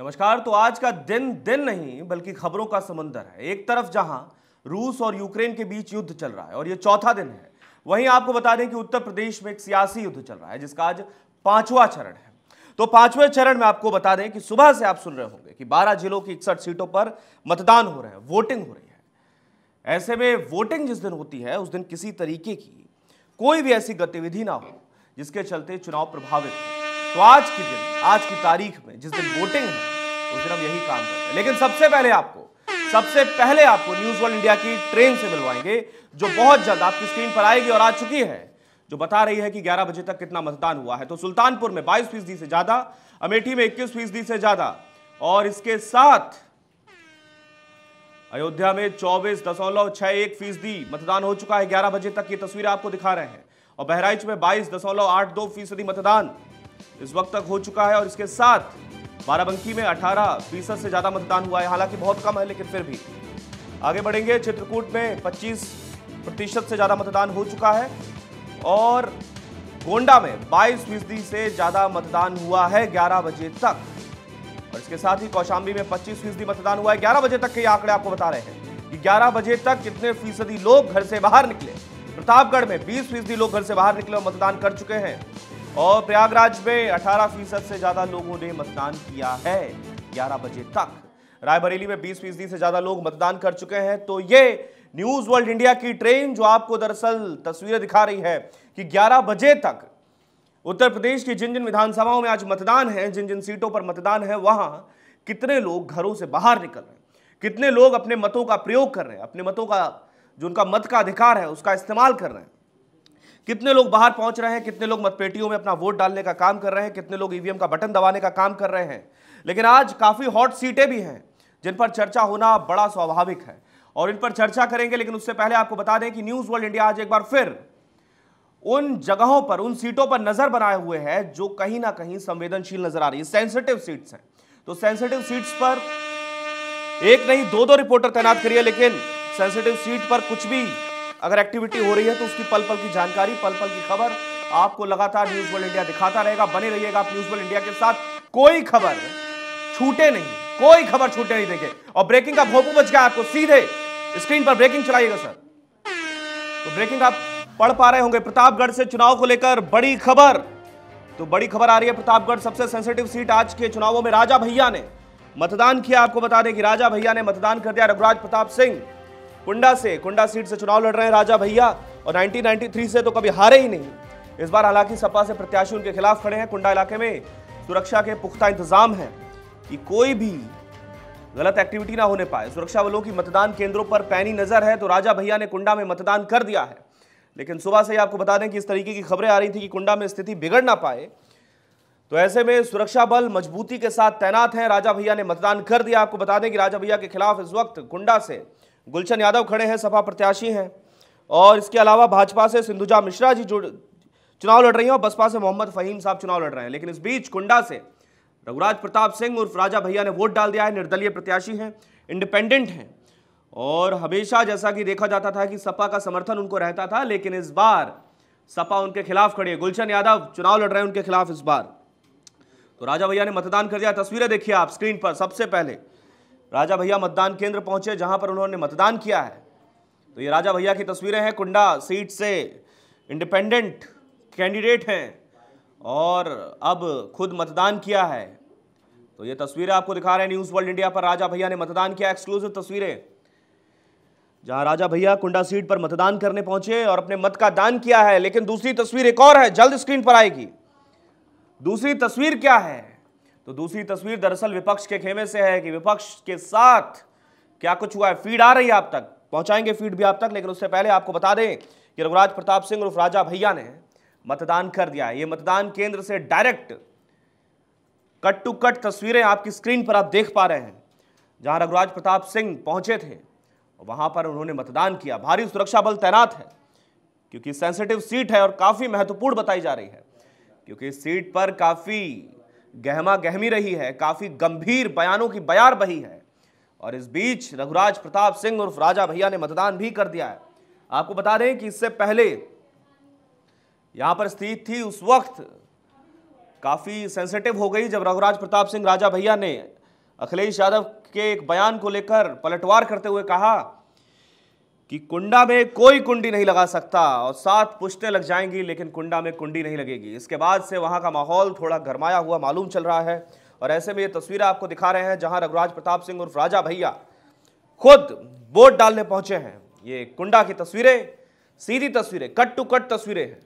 नमस्कार तो आज का दिन दिन नहीं बल्कि खबरों का समंदर है एक तरफ जहां रूस और यूक्रेन के बीच युद्ध चल रहा है और ये चौथा दिन है वहीं आपको बता दें कि उत्तर प्रदेश में एक सियासी युद्ध चल रहा है जिसका आज पांचवा चरण है तो पांचवें चरण में आपको बता दें कि सुबह से आप सुन रहे होंगे कि 12 जिलों की इकसठ सीटों पर मतदान हो रहे हैं वोटिंग हो रही है ऐसे में वोटिंग जिस दिन होती है उस दिन किसी तरीके की कोई भी ऐसी गतिविधि ना हो जिसके चलते चुनाव प्रभावित हो तो आज के दिन आज की तारीख में जिस दिन वोटिंग है उस दिन हम यही काम करते हैं लेकिन सबसे पहले आपको सबसे पहले आपको न्यूज वर्ल्ड इंडिया की ट्रेन से मिलवाएंगे जो बहुत जल्द आपकी स्क्रीन पर आएगी और आ चुकी है जो बता रही है कि 11 बजे तक कितना मतदान हुआ है तो सुल्तानपुर में 22 फीसदी से ज्यादा अमेठी में 21 फीसदी से ज्यादा और इसके साथ अयोध्या में चौबीस दशमलव छह एक फीसदी मतदान हो चुका है 11 बजे तक ये तस्वीर आपको दिखा रहे हैं और बहराइच में बाईस दशमलव आठ दो फीसदी मतदान इस वक्त तक हो चुका है और इसके साथ बाराबंकी में अठारह फीसद से ज़्यादा मतदान हुआ है हालांकि बहुत कम है लेकिन फिर भी आगे बढ़ेंगे चित्रकूट में 25 प्रतिशत से ज़्यादा मतदान हो चुका है और गोंडा में 22 फीसदी से ज़्यादा मतदान हुआ है 11 बजे तक और इसके साथ ही कौशाम्बी में 25 फीसदी मतदान हुआ है ग्यारह बजे तक के आंकड़े आपको बता रहे हैं कि ग्यारह बजे तक कितने फीसदी लोग घर से बाहर निकले प्रतापगढ़ में बीस फीसदी लोग घर से बाहर निकले और मतदान कर चुके हैं और प्रयागराज में 18 फीसद से ज्यादा लोगों ने मतदान किया है 11 बजे तक रायबरेली में 20 फीसदी से ज्यादा लोग मतदान कर चुके हैं तो ये न्यूज वर्ल्ड इंडिया की ट्रेन जो आपको दरअसल तस्वीरें दिखा रही है कि 11 बजे तक उत्तर प्रदेश की जिन जिन विधानसभाओं में आज मतदान है जिन जिन सीटों पर मतदान है वहां कितने लोग घरों से बाहर निकल रहे हैं कितने लोग अपने मतों का प्रयोग कर रहे हैं अपने मतों का जो उनका मत का अधिकार है उसका इस्तेमाल कर रहे हैं कितने लोग बाहर पहुंच रहे हैं कितने लोग मतपेटियों में अपना वोट डालने का काम कर रहे हैं कितने लोग ईवीएम का बटन दबाने का काम कर रहे हैं लेकिन आज काफ़ी हॉट सीटें भी हैं जिन पर चर्चा होना बड़ा स्वाभाविक है और इन पर चर्चा करेंगे लेकिन उससे पहले आपको बता दें कि न्यूज़ वर्ल्ड इंडिया आज एक बार फिर उन जगहों पर उन सीटों पर नज़र बनाए हुए है जो कहीं ना कहीं संवेदनशील नजर आ रही है सेंसिटिव सीट्स हैं तो सेंसिटिव सीट्स पर एक नहीं दो दो रिपोर्टर तैनात करिए लेकिन सेंसिटिव सीट पर कुछ भी अगर एक्टिविटी हो रही है तो उसकी पल पल की जानकारी पल पल की खबर आपको लगातार न्यूज वर्ल्ड इंडिया दिखाता रहेगा बने रहिएगा आप न्यूज वर्ल्ड इंडिया के साथ कोई खबर छूटे नहीं कोई खबर छूटे नहीं देखे और ब्रेकिंग का भोपू बच गया आपको सीधे स्क्रीन पर ब्रेकिंग चलाइएगा सर तो ब्रेकिंग आप पढ़ पा रहे होंगे प्रतापगढ़ से चुनाव को लेकर बड़ी खबर तो बड़ी खबर आ रही है प्रतापगढ़ सबसे सेंसिटिव सीट आज के चुनावों में राजा भैया ने मतदान किया आपको बता दें कि राजा भैया ने मतदान कर दिया रघुराज प्रताप सिंह कुंडा से कुंडा सीट से चुनाव लड़ रहे हैं राजा भैया और 1993 से तो कभी हारे ही नहीं इस बार हालांकि सपा से प्रत्याशी उनके खिलाफ खड़े हैं कुंडा इलाके में सुरक्षा के पुख्ता इंतजाम है कि कोई भी गलत एक्टिविटी ना होने पाए सुरक्षा बलों की मतदान केंद्रों पर पैनी नजर है तो राजा भैया ने कुंडा में मतदान कर दिया है लेकिन सुबह से ही आपको बता दें कि इस तरीके की खबरें आ रही थी कि कुंडा में स्थिति बिगड़ ना पाए तो ऐसे में सुरक्षा बल मजबूती के साथ तैनात हैं राजा भैया ने मतदान कर दिया आपको बता दें कि राजा भैया के खिलाफ इस वक्त कुंडा से गुलशन यादव खड़े हैं सपा प्रत्याशी हैं और इसके अलावा भाजपा से सिंधुजा मिश्रा जी जुड़ चुनाव लड़ रही हैं और बसपा से मोहम्मद फहीम साहब चुनाव लड़ रहे हैं लेकिन इस बीच कुंडा से रघुराज प्रताप सिंह उर्फ राजा भैया ने वोट डाल दिया है निर्दलीय प्रत्याशी हैं इंडिपेंडेंट हैं और हमेशा जैसा कि देखा जाता था कि सपा का समर्थन उनको रहता था लेकिन इस बार सपा उनके खिलाफ खड़ी है गुलशन यादव चुनाव लड़ रहे हैं उनके खिलाफ इस बार तो राजा भैया ने मतदान कर दिया तस्वीरें देखिए आप स्क्रीन पर सबसे पहले राजा भैया मतदान केंद्र पहुंचे जहां पर उन्होंने मतदान किया है तो ये राजा भैया की तस्वीरें हैं कुंडा सीट से इंडिपेंडेंट कैंडिडेट हैं और अब खुद मतदान किया है तो ये तस्वीरें आपको दिखा रहे हैं न्यूज़ वर्ल्ड इंडिया पर राजा भैया ने मतदान किया एक्सक्लूसिव तस्वीरें जहां राजा भैया कुंडा सीट पर मतदान करने पहुंचे और अपने मत का दान किया है लेकिन दूसरी तस्वीर एक और है जल्द स्क्रीन पर आएगी दूसरी तस्वीर क्या है तो दूसरी तस्वीर दरअसल विपक्ष के खेमे से है कि विपक्ष के साथ क्या कुछ हुआ है फीड आ रही है आप तक पहुंचाएंगे फीड भी आप तक लेकिन उससे पहले आपको बता दें कि रघुराज प्रताप सिंह और राजा भैया ने मतदान कर दिया है ये मतदान केंद्र से डायरेक्ट कट टू कट तस्वीरें आपकी स्क्रीन पर आप देख पा रहे हैं जहां रघुराज प्रताप सिंह पहुंचे थे वहां पर उन्होंने मतदान किया भारी सुरक्षा बल तैनात है क्योंकि सेंसिटिव सीट है और काफी महत्वपूर्ण बताई जा रही है क्योंकि इस सीट पर काफी गहमा गहमी रही है काफ़ी गंभीर बयानों की बयार बही है और इस बीच रघुराज प्रताप सिंह उर्फ राजा भैया ने मतदान भी कर दिया है आपको बता दें कि इससे पहले यहाँ पर स्थिति थी उस वक्त काफ़ी सेंसिटिव हो गई जब रघुराज प्रताप सिंह राजा भैया ने अखिलेश यादव के एक बयान को लेकर पलटवार करते हुए कहा कि कुंडा में कोई कुंडी नहीं लगा सकता और सात पुष्टें लग जाएंगी लेकिन कुंडा में कुंडी नहीं लगेगी इसके बाद से वहाँ का माहौल थोड़ा गरमाया हुआ मालूम चल रहा है और ऐसे में ये तस्वीरें आपको दिखा रहे हैं जहाँ रघुराज प्रताप सिंह और राजा भैया खुद वोट डालने पहुंचे हैं ये कुंडा की तस्वीरें सीधी तस्वीरें कट टू कट तस्वीरें हैं